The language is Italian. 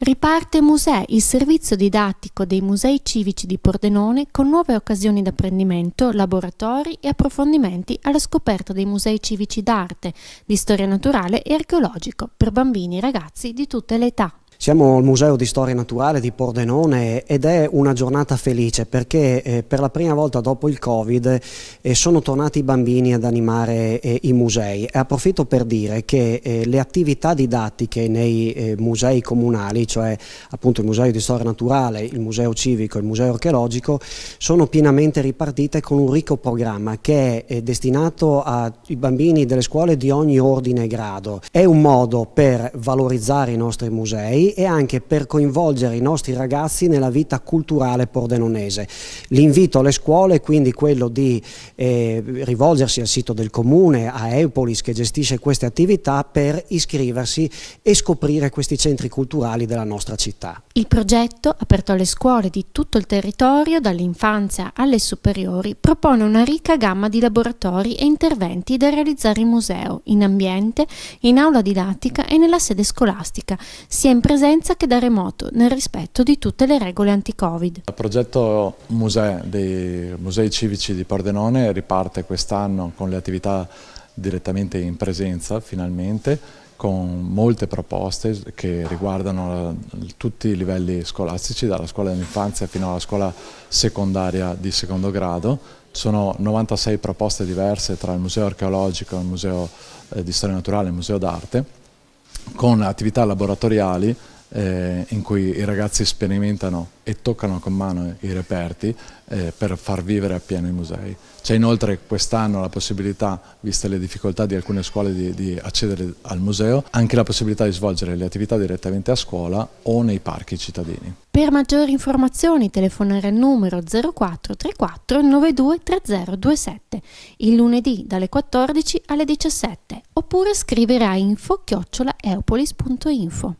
Riparte Musei, il servizio didattico dei musei civici di Pordenone con nuove occasioni d'apprendimento, laboratori e approfondimenti alla scoperta dei musei civici d'arte, di storia naturale e archeologico per bambini e ragazzi di tutte le età. Siamo al Museo di Storia Naturale di Pordenone ed è una giornata felice perché eh, per la prima volta dopo il Covid eh, sono tornati i bambini ad animare eh, i musei. E approfitto per dire che le attività didattiche nei musei comunali, cioè appunto il Museo di Storia Naturale, il Museo Civico e il Museo Archeologico, sono pienamente ripartite con un ricco programma che è destinato ai bambini delle scuole di ogni ordine e grado. È un modo per valorizzare i nostri musei e anche per coinvolgere i nostri ragazzi nella vita culturale pordenonese. L'invito alle scuole è quindi quello di eh, rivolgersi al sito del comune, a Eupolis che gestisce queste attività per iscriversi e scoprire questi centri culturali della nostra città. Il progetto, aperto alle scuole di tutto il territorio, dall'infanzia alle superiori, propone una ricca gamma di laboratori e interventi da realizzare in museo, in ambiente, in aula didattica e nella sede scolastica, sia in presenza presenza che da remoto, nel rispetto di tutte le regole anti-Covid. Il progetto Musei dei Musei Civici di Pordenone riparte quest'anno con le attività direttamente in presenza, finalmente, con molte proposte che riguardano tutti i livelli scolastici, dalla scuola dell'infanzia fino alla scuola secondaria di secondo grado, sono 96 proposte diverse tra il museo archeologico, il museo eh, di storia naturale e il museo d'arte con attività laboratoriali eh, in cui i ragazzi sperimentano e toccano con mano i reperti eh, per far vivere appieno i musei. C'è inoltre quest'anno la possibilità, viste le difficoltà di alcune scuole di, di, accedere al museo, anche la possibilità di svolgere le attività direttamente a scuola o nei parchi cittadini. Per maggiori informazioni telefonare al numero 0434 923027 il lunedì dalle 14 alle 17 oppure scrivere a info chiocciolaeopolis.info.